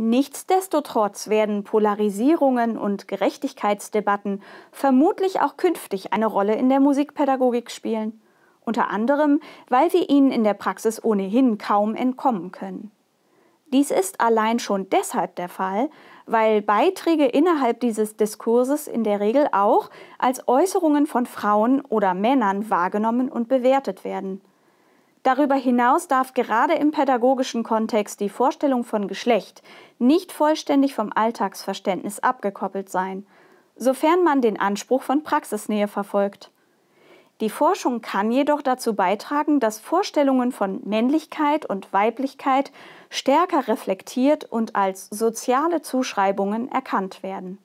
Nichtsdestotrotz werden Polarisierungen und Gerechtigkeitsdebatten vermutlich auch künftig eine Rolle in der Musikpädagogik spielen, unter anderem, weil wir ihnen in der Praxis ohnehin kaum entkommen können. Dies ist allein schon deshalb der Fall, weil Beiträge innerhalb dieses Diskurses in der Regel auch als Äußerungen von Frauen oder Männern wahrgenommen und bewertet werden. Darüber hinaus darf gerade im pädagogischen Kontext die Vorstellung von Geschlecht nicht vollständig vom Alltagsverständnis abgekoppelt sein, sofern man den Anspruch von Praxisnähe verfolgt. Die Forschung kann jedoch dazu beitragen, dass Vorstellungen von Männlichkeit und Weiblichkeit stärker reflektiert und als soziale Zuschreibungen erkannt werden.